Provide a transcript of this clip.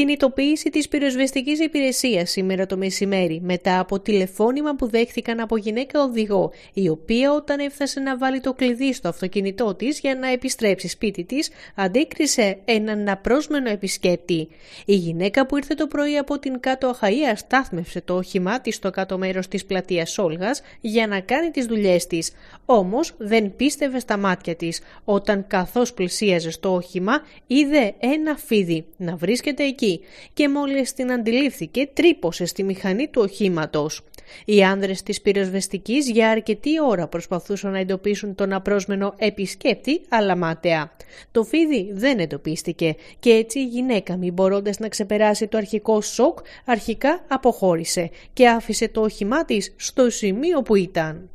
κινητοποίηση της πυροσβεστικής υπηρεσίας σήμερα το μεσημέρι μετά από τηλεφώνημα που δέχθηκαν από γυναίκα οδηγό η οποία όταν έφτασε να βάλει το κλειδί στο αυτοκίνητό της για να επιστρέψει σπίτι της αντίκρισε έναν απρόσμενο επισκέπτη. Η γυναίκα που ήρθε το πρωί από την κάτω Αχαΐα στάθμευσε το όχημά της στο κάτω μέρος της πλατείας Όλγας για να κάνει τις δουλειές της. Όμως δεν πίστευε στα μάτια της όταν καθώς πλησίαζε στο όχημα είδε ένα φίδι να βρίσκεται εκεί και μόλις την αντιλήφθηκε τρύπωσε στη μηχανή του οχήματος. Οι άνδρες της πυροσβεστικής για αρκετή ώρα προσπαθούσαν να εντοπίσουν τον απρόσμενο επισκέπτη αλλά μάταια. Το φίδι δεν εντοπίστηκε και έτσι η γυναίκα μη μπορώντας να ξεπεράσει το αρχικό σοκ αρχικά αποχώρησε και άφησε το όχημά της στο σημείο που ήταν.